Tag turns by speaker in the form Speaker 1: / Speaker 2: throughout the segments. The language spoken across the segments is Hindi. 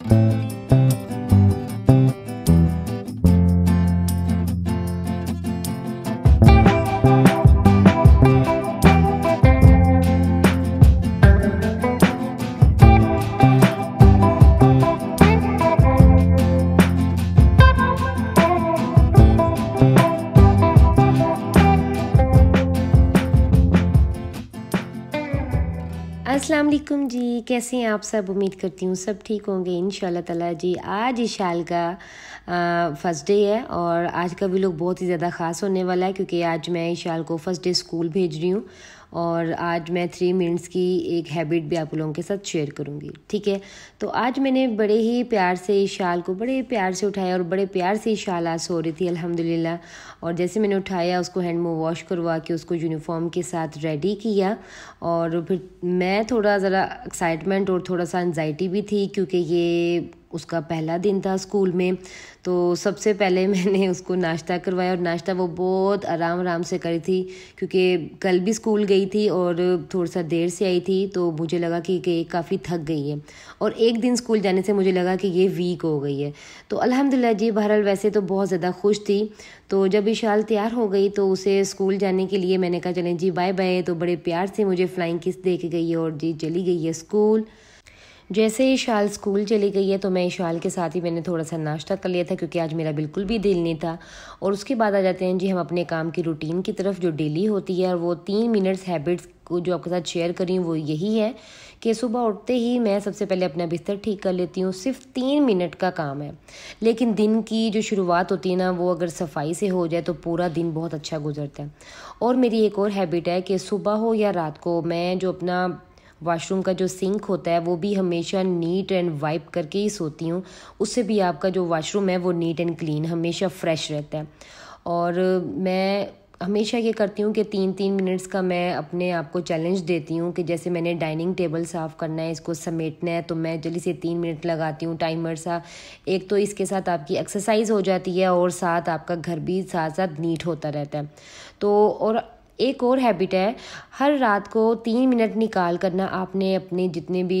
Speaker 1: Thank you. अस्सलाम वालेकुम जी कैसे हैं आप सब उम्मीद करती हूँ सब ठीक होंगे इन ताला जी आज इशाल का फ़र्स्ट डे है और आज का भी लोग बहुत ही ज़्यादा ख़ास होने वाला है क्योंकि आज मैं इशाल को फ़र्स्ट डे स्कूल भेज रही हूँ और आज मैं थ्री मिनट्स की एक हैबिट भी आप लोगों के साथ शेयर करूँगी ठीक है तो आज मैंने बड़े ही प्यार से इस शाल को बड़े प्यार से उठाया और बड़े प्यार से इस शाल आज सो रही थी अलहमदिल्ला और जैसे मैंने उठाया उसको हैंड मो वॉश करवा के उसको यूनिफॉर्म के साथ रेडी किया और फिर मैं थोड़ा ज़रा एक्साइटमेंट और थोड़ा सा एनजाइटी भी थी क्योंकि ये उसका पहला दिन था स्कूल में तो सबसे पहले मैंने उसको नाश्ता करवाया और नाश्ता वो बहुत आराम आराम से करी थी क्योंकि कल भी स्कूल गई गई थी और थोड़ा सा देर से आई थी तो मुझे लगा कि, काफ़ी थक गई है और एक दिन स्कूल जाने से मुझे लगा कि ये वीक हो गई है तो अलहमदिल्ला जी बहरहाल वैसे तो बहुत ज़्यादा खुश थी तो जब विशाल तैयार हो गई तो उसे स्कूल जाने के लिए मैंने कहा चलें जी बाय बाय तो बड़े प्यार से मुझे फ्लाइंग किस देख गई है और जी चली गई है स्कूल जैसे ही शाल स्कूल चली गई है तो मैं शाल के साथ ही मैंने थोड़ा सा नाश्ता कर लिया था क्योंकि आज मेरा बिल्कुल भी दिल नहीं था और उसके बाद आ जाते हैं जी हम अपने काम की रूटीन की तरफ जो डेली होती है और वो तीन मिनट्स हैबिट्स को जो आपके साथ शेयर करी वो यही है कि सुबह उठते ही मैं सबसे पहले अपना बिस्तर ठीक कर लेती हूँ सिर्फ तीन मिनट का काम है लेकिन दिन की जो शुरुआत होती है ना वो अगर सफाई से हो जाए तो पूरा दिन बहुत अच्छा गुजरता है और मेरी एक और हैबिट है कि सुबह हो या रात को मैं जो अपना वॉशरूम का जो सिंक होता है वो भी हमेशा नीट एंड वाइप करके ही सोती हूँ उससे भी आपका जो वॉशरूम है वो नीट एंड क्लीन हमेशा फ्रेश रहता है और मैं हमेशा ये करती हूँ कि तीन तीन मिनट्स का मैं अपने आप को चैलेंज देती हूँ कि जैसे मैंने डाइनिंग टेबल साफ़ करना है इसको समेटना है तो मैं जल्दी से तीन मिनट लगाती हूँ टाइमर सा एक तो इसके साथ आपकी एक्सरसाइज हो जाती है और साथ आपका घर भी साथ साथ नीट होता रहता है तो और एक और हैबिट है हर रात को तीन मिनट निकाल करना आपने अपने जितने भी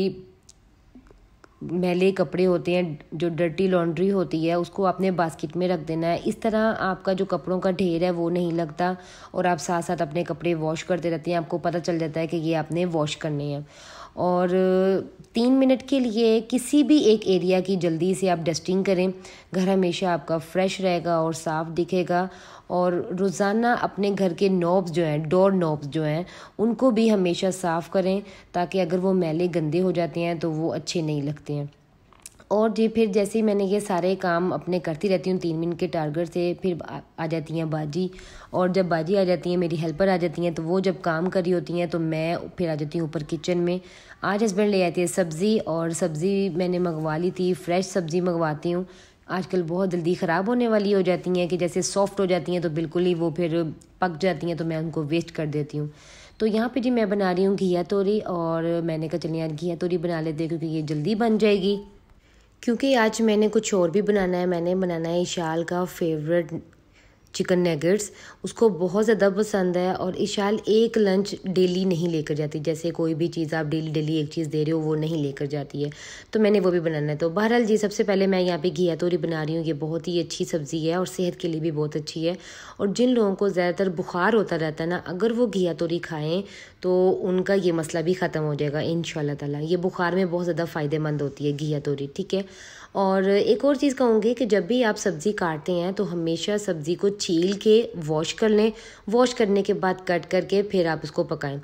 Speaker 1: मैले कपड़े होते हैं जो डर्टी लॉन्ड्री होती है उसको आपने बास्केट में रख देना है इस तरह आपका जो कपड़ों का ढेर है वो नहीं लगता और आप साथ साथ अपने कपड़े वॉश करते रहते हैं आपको पता चल जाता है कि ये आपने वॉश करने हैं और तीन मिनट के लिए किसी भी एक एरिया की जल्दी से आप डस्टिंग करें घर हमेशा आपका फ्रेश रहेगा और साफ दिखेगा और रोज़ाना अपने घर के नॉब्स जो हैं डोर नॉब्स जो हैं उनको भी हमेशा साफ़ करें ताकि अगर वो मैले गंदे हो जाते हैं तो वो अच्छे नहीं लगते हैं और जी फिर जैसे ही मैंने ये सारे काम अपने करती रहती हूँ तीन मिनट के टारगेट से फिर आ जाती हैं बाजी और जब बाजी आ जाती हैं मेरी हेल्पर आ जाती हैं तो वो जब काम कर रही होती हैं तो मैं फिर आ जाती हूँ ऊपर किचन में आज हस्बैंड ले आते हैं सब्ज़ी और सब्ज़ी मैंने मंगवा ली थी फ्रेश सब्ज़ी मंगवाती हूँ आजकल बहुत जल्दी ख़राब होने वाली हो जाती हैं कि जैसे सॉफ्ट हो जाती हैं तो बिल्कुल ही वो फिर पक जाती हैं तो मैं उनको वेस्ट कर देती हूँ तो यहाँ पे जी मैं बना रही हूँ घिया तोरी और मैंने कहा चलिए आज घिया तोरी बना लेते हैं क्योंकि ये जल्दी बन जाएगी क्योंकि आज मैंने कुछ और भी बनाना है मैंने बनाना है ईशाल का फेवरेट चिकन नेगेट्स उसको बहुत ज़्यादा पसंद है और इशाल एक लंच डेली नहीं लेकर जाती जैसे कोई भी चीज़ आप डेली डेली एक चीज़ दे रहे हो वो नहीं लेकर जाती है तो मैंने वो भी बनाना है तो बहरहाल जी सबसे पहले मैं यहाँ पे घिया तोरी बना रही हूँ ये बहुत ही अच्छी सब्ज़ी है और सेहत के लिए भी बहुत अच्छी है और जिन लोगों को ज़्यादातर बुखार होता रहता है ना अगर वो घिया तोरी खाएँ तो उनका ये मसला भी ख़त्म हो जाएगा इन शाला ये बुखार में बहुत ज़्यादा फ़ायदेमंद होती है घिया तोरी ठीक है और एक और चीज़ कहूँगी कि जब भी आप सब्ज़ी काटते हैं तो हमेशा सब्ज़ी को छील के वॉश कर लें वॉश करने के बाद कट करके फिर आप उसको पकाएं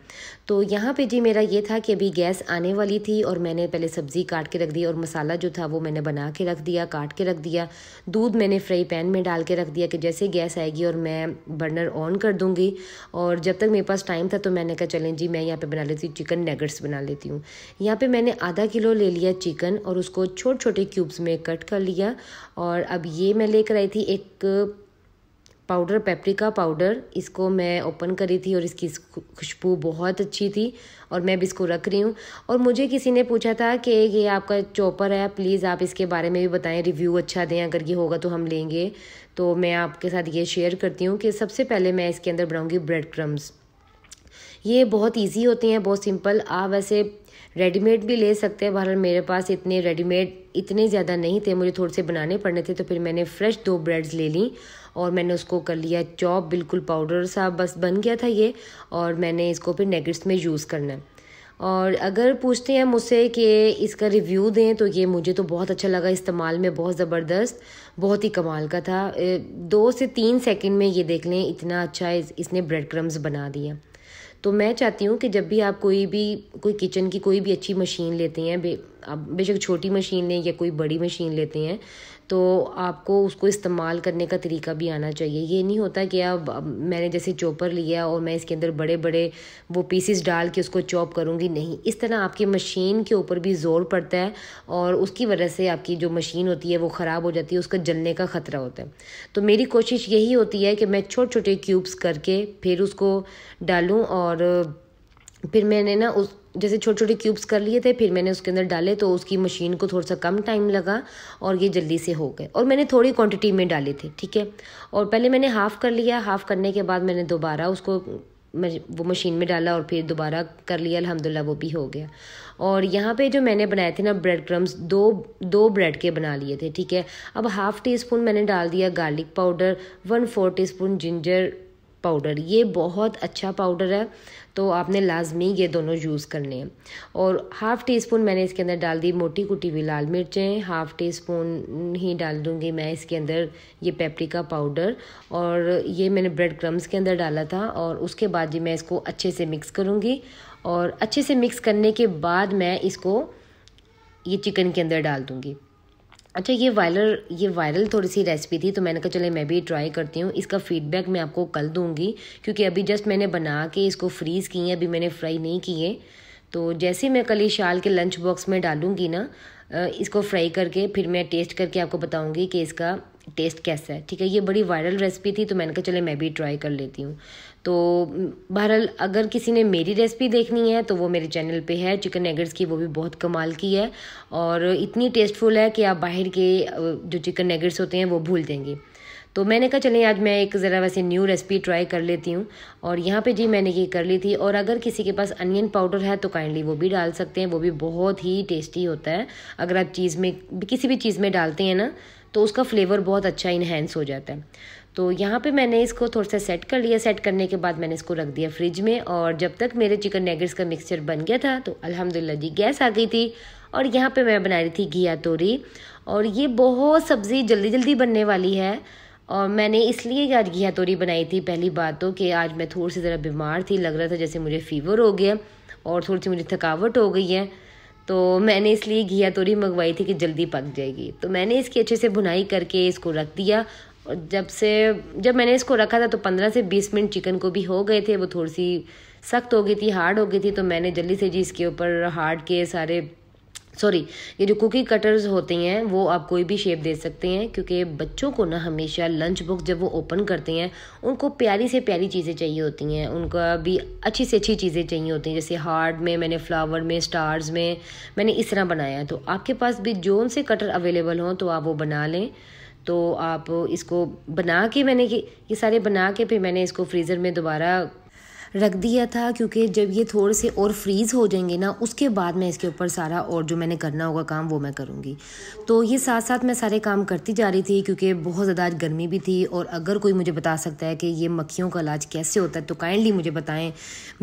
Speaker 1: तो यहाँ पे जी मेरा ये था कि अभी गैस आने वाली थी और मैंने पहले सब्ज़ी काट के रख दी और मसाला जो था वो मैंने बना के रख दिया काट के रख दिया दूध मैंने फ्राई पैन में डाल के रख दिया कि जैसे गैस आएगी और मैं बर्नर ऑन कर दूँगी और जब तक मेरे पास टाइम था तो मैंने कहा चलें जी मैं यहाँ पर बना लेती हूँ चिकन नेगेट्स बना लेती हूँ यहाँ पर मैंने आधा किलो ले लिया चिकन और उसको छोटे छोटे क्यूब्स क्यूब्स में कट कर लिया और अब ये मैं लेकर आई थी एक पाउडर पेपरिका पाउडर इसको मैं ओपन करी थी और इसकी खुशबू बहुत अच्छी थी और मैं भी इसको रख रही हूँ और मुझे किसी ने पूछा था कि ये आपका चॉपर है प्लीज़ आप इसके बारे में भी बताएं रिव्यू अच्छा दें अगर ये होगा तो हम लेंगे तो मैं आपके साथ ये शेयर करती हूँ कि सबसे पहले मैं इसके अंदर बनाऊँगी ब्रेड क्रम्स ये बहुत ईजी होते हैं बहुत सिंपल आप वैसे रेडीमेड भी ले सकते हैं बहरहाल मेरे पास इतने रेडीमेड इतने ज़्यादा नहीं थे मुझे थोड़े से बनाने पड़ने थे तो फिर मैंने फ्रेश दो ब्रेड्स ले ली और मैंने उसको कर लिया चॉप बिल्कुल पाउडर सा बस बन गया था ये और मैंने इसको फिर नेगेट्स में यूज़ करना है और अगर पूछते हैं मुझसे कि इसका रिव्यू दें तो ये मुझे तो बहुत अच्छा लगा इस्तेमाल में बहुत ज़बरदस्त बहुत ही कमाल का था दो से तीन सेकंड में ये देख लें इतना अच्छा इस, इसने ब्रेड क्रम्स बना दिया तो मैं चाहती हूँ कि जब भी आप कोई भी कोई किचन की कोई भी अच्छी मशीन लेते हैं आप बेशक छोटी मशीन लें या कोई बड़ी मशीन लेते हैं तो आपको उसको इस्तेमाल करने का तरीका भी आना चाहिए ये नहीं होता कि अब मैंने जैसे चॉपर लिया और मैं इसके अंदर बड़े बड़े वो पीसीस डाल के उसको चॉप करूँगी नहीं इस तरह आपकी मशीन के ऊपर भी ज़ोर पड़ता है और उसकी वजह से आपकी जो मशीन होती है वो ख़राब हो जाती है उसका जलने का ख़तरा होता है तो मेरी कोशिश यही होती है कि मैं छोटे छोटे क्यूब्स करके फिर उसको डालूँ और फिर मैंने ना उस जैसे छोटे छोटे क्यूब्स कर लिए थे फिर मैंने उसके अंदर डाले तो उसकी मशीन को थोड़ा सा कम टाइम लगा और ये जल्दी से हो गए और मैंने थोड़ी क्वांटिटी में डाले थे ठीक है और पहले मैंने हाफ़ कर लिया हाफ़ करने के बाद मैंने दोबारा उसको वो मशीन में डाला और फिर दोबारा कर लिया अलहमदिल्ला वो भी हो गया और यहाँ पे जो मैंने बनाए थे ना ब्रेड क्रम्स दो दो ब्रेड के बना लिए थे ठीक है अब हाफ़ टी स्पून मैंने डाल दिया garlic powder one four teaspoon ginger powder ये बहुत अच्छा पाउडर है तो आपने लाजमी ये दोनों यूज़ करने हैं और हाफ़ टी स्पून मैंने इसके अंदर डाल दी मोटी कुटी हुई लाल मिर्चें हाफ़ टी स्पून ही डाल दूँगी मैं इसके अंदर ये पेपरिका पाउडर और ये मैंने ब्रेड क्रम्स के अंदर डाला था और उसके बाद जी मैं इसको अच्छे से मिक्स करूँगी और अच्छे से मिक्स करने के बाद मैं इसको ये चिकन के अंदर डाल दूँगी अच्छा ये वायरल ये वायरल थोड़ी सी रेसिपी थी तो मैंने कहा चले मैं भी ट्राई करती हूँ इसका फीडबैक मैं आपको कल दूँगी क्योंकि अभी जस्ट मैंने बना के इसको फ्रीज़ किए है अभी मैंने फ्राई नहीं किए तो जैसे मैं कल ही शाल के लंच बॉक्स में डालूंगी ना इसको फ्राई करके फिर मैं टेस्ट करके आपको बताऊँगी कि इसका टेस्ट कैसा है ठीक है ये बड़ी वायरल रेसिपी थी तो मैंने कहा चले मैं भी ट्राई कर लेती हूँ तो बहरहाल अगर किसी ने मेरी रेसिपी देखनी है तो वो मेरे चैनल पे है चिकन नगेट्स की वो भी बहुत कमाल की है और इतनी टेस्टफुल है कि आप बाहर के जो चिकन नगेट्स होते हैं वो भूल देंगे तो मैंने कहा चलें आज मैं एक ज़रा वैसे न्यू रेसिपी ट्राई कर लेती हूँ और यहाँ पे जी मैंने ये कर ली थी और अगर किसी के पास अनियन पाउडर है तो काइंडली वो भी डाल सकते हैं वो भी बहुत ही टेस्टी होता है अगर आप चीज़ में किसी भी चीज़ में डालते हैं ना तो उसका फ्लेवर बहुत अच्छा इन्हेंस हो जाता है तो यहाँ पे मैंने इसको थोड़ा सा सेट कर लिया सेट करने के बाद मैंने इसको रख दिया फ्रिज में और जब तक मेरे चिकन नेगेट्स का मिक्सचर बन गया था तो अल्हम्दुलिल्लाह जी गैस आ गई थी और यहाँ पे मैं बना रही थी घिया तोरी और ये बहुत सब्ज़ी जल्दी जल्दी बनने वाली है और मैंने इसलिए आज घी तोरी बनाई थी पहली बात तो कि आज मैं थोड़ी सी ज़रा बीमार थी लग रहा था जैसे मुझे फीवर हो गया और थोड़ी सी मुझे थकावट हो गई है तो मैंने इसलिए घिया तोरी मंगवाई थी कि जल्दी पक जाएगी तो मैंने इसकी अच्छे से बुनाई करके इसको रख दिया और जब से जब मैंने इसको रखा था तो पंद्रह से बीस मिनट चिकन को भी हो गए थे वो थोड़ी सी सख्त हो गई थी हार्ड हो गई थी तो मैंने जल्दी से जी इसके ऊपर हार्ड के सारे सॉरी ये जो कुकी कटर्स होते हैं वो आप कोई भी शेप दे सकते हैं क्योंकि बच्चों को ना हमेशा लंच बुक्स जब वो ओपन करते हैं उनको प्यारी से प्यारी चीज़ें चाहिए होती हैं उनका भी अच्छी से अच्छी चीज़ें चाहिए होती हैं जैसे हार्ट में मैंने फ्लावर में स्टार्स में मैंने इस तरह बनाया है तो आपके पास भी जो से कटर अवेलेबल हों तो आप वो बना लें तो आप इसको बना के मैंने ये सारे बना के फिर मैंने इसको फ्रीज़र में दोबारा रख दिया था क्योंकि जब ये थोड़े से और फ्रीज़ हो जाएंगे ना उसके बाद मैं इसके ऊपर सारा और जो मैंने करना होगा काम वो मैं करूँगी तो ये साथ साथ मैं सारे काम करती जा रही थी क्योंकि बहुत ज़्यादा आज गर्मी भी थी और अगर कोई मुझे बता सकता है कि ये मक्खियों का इलाज कैसे होता है तो काइंडली मुझे बताएं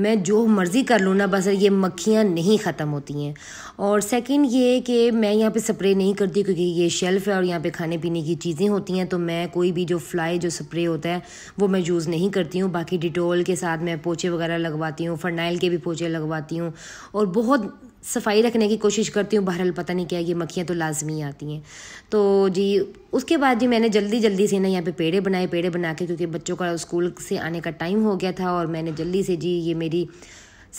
Speaker 1: मैं जो मर्ज़ी कर लूँ ना बस ये मक्खियाँ नहीं ख़त्म होती हैं और सेकेंड ये कि मैं यहाँ पर स्प्रे नहीं करती क्योंकि ये शेल्फ़ है और यहाँ पर खाने पीने की चीज़ें होती हैं तो मैं कोई भी जो फ्लाई जो स्प्रे होता है वो मैं यूज़ नहीं करती हूँ बाकी डिटोल के साथ मैं पोच पोछे वगैरह लगवाती हूँ फरनाइल के भी पोछे लगवाती हूँ और बहुत सफाई रखने की कोशिश करती हूँ बहरहाल पता नहीं क्या ये मक्खियाँ तो लाजमी आती हैं तो जी उसके बाद जी मैंने जल्दी जल्दी से ना यहाँ पे पेड़े बनाए पेड़े बना के क्योंकि बच्चों का स्कूल से आने का टाइम हो गया था और मैंने जल्दी से जी ये मेरी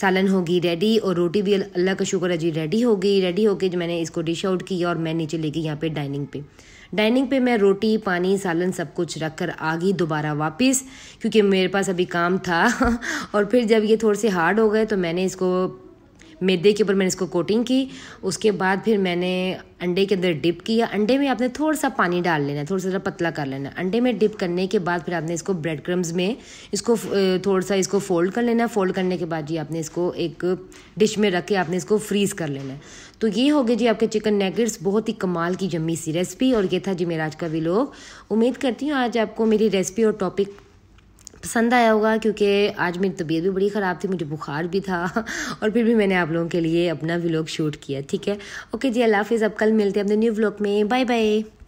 Speaker 1: सालन होगी रेडी और रोटी भी अल्लाह का शुक्र है जी रेडी हो गई रेडी होकर जो मैंने इसको डिश आउट किया और मैं नीचे ले गई यहाँ पे डाइनिंग पे डाइनिंग पे मैं रोटी पानी सालन सब कुछ रख कर आ गई दोबारा वापस क्योंकि मेरे पास अभी काम था और फिर जब ये थोड़े से हार्ड हो गए तो मैंने इसको मैदे के ऊपर मैंने इसको कोटिंग की उसके बाद फिर मैंने अंडे के अंदर डिप किया अंडे में आपने थोड़ा सा पानी डाल लेना है थोड़ा सा पतला कर लेना है अंडे में डिप करने के बाद फिर आपने इसको ब्रेड क्रम्स में इसको थोड़ा सा इसको फोल्ड कर लेना है फोल्ड करने के बाद जी आपने इसको एक डिश में रख के आपने इसको फ्रीज़ कर लेना है तो ये हो गए जी आपके चिकन नेगेट्स बहुत ही कमाल की जम्मी सी रेसिपी और ये था जी मेरा आज का भी लोग उम्मीद करती हूँ आज आपको मेरी रेसिपी और टॉपिक पसंद आया होगा क्योंकि आज मेरी तबीयत भी बड़ी ख़राब थी मुझे बुखार भी था और फिर भी मैंने आप लोगों के लिए अपना व्लॉग शूट किया ठीक है ओके जी अल्लाह हाफिज़ अब कल मिलते हैं अपने न्यू व्लॉग में बाय बाय